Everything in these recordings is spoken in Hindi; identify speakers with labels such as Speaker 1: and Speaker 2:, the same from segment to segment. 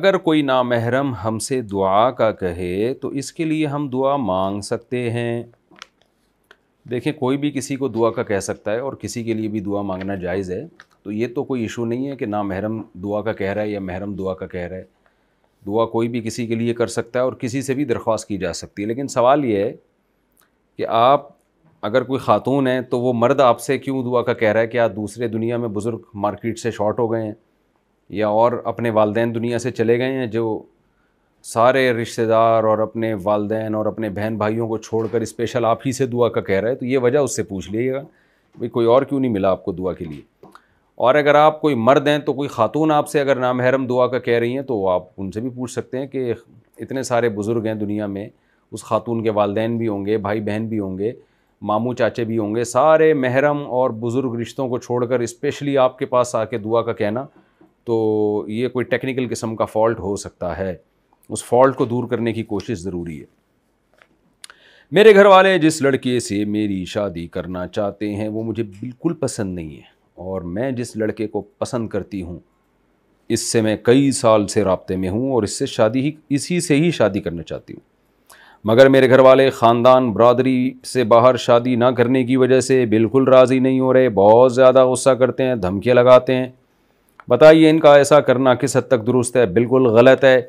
Speaker 1: अगर कोई नामहरम हमसे दुआ का कहे तो इसके लिए हम दुआ मांग सकते हैं देखें कोई भी किसी को दुआ का कह सकता है और किसी के लिए भी दुआ मांगना जायज़ है तो ये तो कोई इशू नहीं है कि ना महरम दुआ का कह रहा है या महरम दुआ का कह रहा है दुआ कोई भी किसी के लिए कर सकता है और किसी से भी दरख्वास्त की जा सकती है लेकिन सवाल ये है कि आप अगर कोई ख़ातून है तो वो मर्द आपसे क्यों दुआ का कह रहा है कि आप दूसरे दुनिया में बुज़ुर्ग मार्केट से शॉर्ट हो गए हैं या और अपने वालदे दुनिया से चले गए हैं जो सारे रिश्तेदार और अपने वालदे और अपने बहन भाइयों को छोड़कर स्पेशल आप ही से दुआ का कह रहा है तो ये वजह उससे पूछ लीजिएगा भाई कोई और क्यों नहीं मिला आपको दुआ के लिए और अगर आप कोई मर्द हैं तो कोई ख़ातून आपसे अगर नामहरम दुआ का कह रही हैं तो आप उनसे भी पूछ सकते हैं कि इतने सारे बुज़ुर्ग हैं दुनिया में उस खातून के वालदेन भी होंगे भाई बहन भी होंगे मामू चाचे भी होंगे सारे महरम और बुज़ुर्ग रिश्तों को छोड़कर स्पेशली आपके पास आके दुआ का कहना तो ये कोई टेक्निकल किस्म का फॉल्ट हो सकता है उस फॉल्ट को दूर करने की कोशिश ज़रूरी है मेरे घर वाले जिस लड़के से मेरी शादी करना चाहते हैं वो मुझे बिल्कुल पसंद नहीं है और मैं जिस लड़के को पसंद करती हूँ इससे मैं कई साल से रबते में हूँ और इससे शादी ही इसी से ही शादी करना चाहती हूँ मगर मेरे घर वाले ख़ानदान बरदरी से बाहर शादी ना करने की वजह से बिल्कुल राज़ी नहीं हो रहे बहुत ज़्यादा गुस्सा करते हैं धमकियाँ लगाते हैं बताइए इनका ऐसा करना किस हद तक दुरुस्त है बिल्कुल गलत है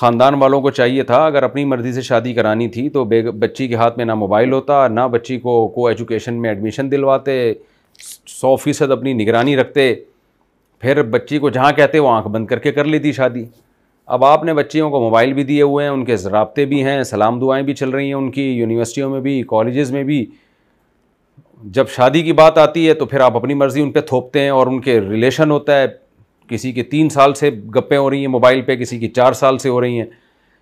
Speaker 1: ख़ानदान वालों को चाहिए था अगर अपनी मर्ज़ी से शादी करानी थी तो बच्ची के हाथ में ना मोबाइल होता ना बच्ची को को एजुकेशन में एडमिशन दिलवाते सौ फ़ीसद अपनी निगरानी रखते फिर बच्ची को जहाँ कहते वो आंख बंद करके कर लेती शादी अब आपने बच्चियों को मोबाइल भी दिए हुए हैं उनके रबते भी हैं सलाम दुआएं भी चल रही हैं उनकी यूनिवर्सिटियों में भी कॉलेज़ में भी जब शादी की बात आती है तो फिर आप अपनी मर्ज़ी उन पर थोपते हैं और उनके रिलेशन होता है किसी के तीन साल से गप्पें हो रही हैं मोबाइल पे किसी की चार साल से हो रही हैं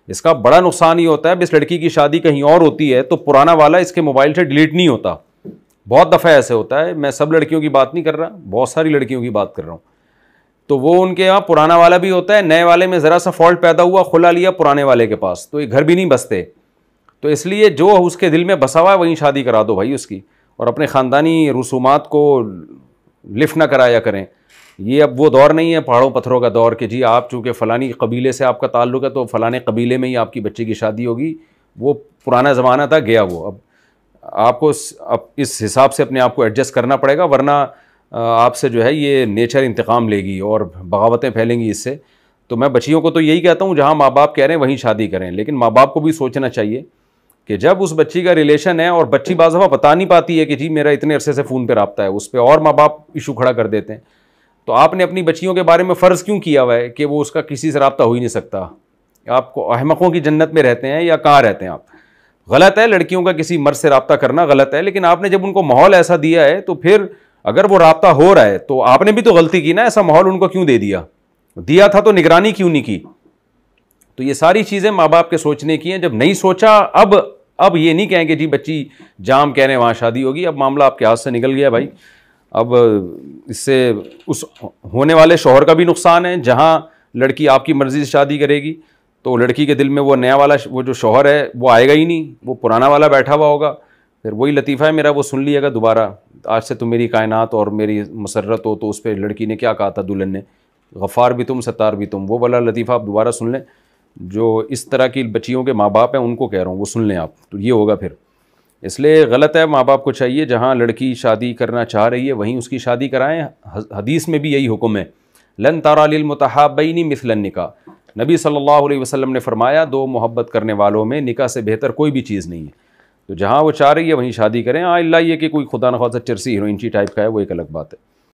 Speaker 1: इसका बड़ा नुकसान ये होता है इस लड़की की शादी कहीं और होती है तो पुराना वाला इसके मोबाइल से डिलीट नहीं होता बहुत दफ़ा ऐसे होता है मैं सब लड़कियों की बात नहीं कर रहा बहुत सारी लड़कियों की बात कर रहा हूँ तो वो उनके यहाँ पुराना वाला भी होता है नए वाले में ज़रा सा फॉल्ट पैदा हुआ खुला लिया पुराने वाले के पास तो ये घर भी नहीं बसते तो इसलिए जो उसके दिल में बसा हुआ है वहीं शादी करा दो भाई उसकी और अपने ख़ानदानी रसूमात को लिफ्ट ना कराया करें ये अब वो दौर नहीं है पहाड़ों पत्थरों का दौर कि जी आप चूँकि फ़लानी कबीले से आपका ताल्लुक है तो फ़लाने कबीले में ही आपकी बच्चे की शादी होगी वो पुराना ज़माना था गया वो अब आपको अब इस हिसाब से अपने आप को एडजस्ट करना पड़ेगा वरना आपसे जो है ये नेचर इंतकाम लेगी और बगावतें फैलेंगी इससे तो मैं बच्चियों को तो यही कहता हूँ जहाँ माँ बाप कह रहे हैं वहीं शादी करें लेकिन माँ बाप को भी सोचना चाहिए कि जब उस बच्ची का रिलेशन है और बच्ची बाज बता नहीं पाती है कि जी मेरा इतने अरसे से फ़ोन पर रबता है उस पर और माँ बाप इशू खड़ा कर देते हैं तो आपने अपनी बच्चियों के बारे में फ़र्ज़ क्यों किया हुआ है कि वो उसका किसी से रबता हो ही नहीं सकता आपको अहमकों की जन्नत में रहते हैं या कहाँ रहते हैं आप गलत है लड़कियों का किसी मर्ज से रबता करना गलत है लेकिन आपने जब उनको माहौल ऐसा दिया है तो फिर अगर वो रबता हो रहा है तो आपने भी तो गलती की ना ऐसा माहौल उनको क्यों दे दिया दिया था तो निगरानी क्यों नहीं की तो ये सारी चीज़ें माँ बाप के सोचने की हैं जब नहीं सोचा अब अब ये नहीं कहेंगे जी बच्ची जाम कह रहे हैं वहाँ शादी होगी अब मामला आपके हाथ से निकल गया भाई अब इससे उस होने वाले शोहर का भी नुकसान है जहाँ लड़की आपकी मर्ज़ी से शादी करेगी तो लड़की के दिल में वो नया वाला वो जो शोहर है वो आएगा ही नहीं वो पुराना वाला बैठा हुआ होगा फिर वही लतीफ़ा है मेरा वो सुन लिएगा दोबारा आज से तुम मेरी कायनात और मेरी मसरत हो तो उस पर लड़की ने क्या कहा था दुल्हन ने गफ़ार भी तुम सतार भी तुम वो वाला लतीफ़ा आप दोबारा सुन लें जो इस तरह की बच्चियों के माँ बाप हैं उनको कह रहा हूँ वो सुन लें आप तो ये होगा फिर इसलिए गलत है माँ बाप को चाहिए जहाँ लड़की शादी करना चाह रही है वहीं उसकी शादी कराएं हदीस में भी यही हुक्म है लन तारालमतहाबैनी मिसलन निका नबी सल्लल्लाहु अलैहि वसल्लम ने फरमाया दो मोहब्बत करने वालों में निका से बेहतर कोई भी चीज़ नहीं है तो जहाँ वो चाह रही है वहीं शादी करें हाँ ये कि कोई खुदा नखाजा चरसी हीरोइन टाइप का है वो एक अलग बात है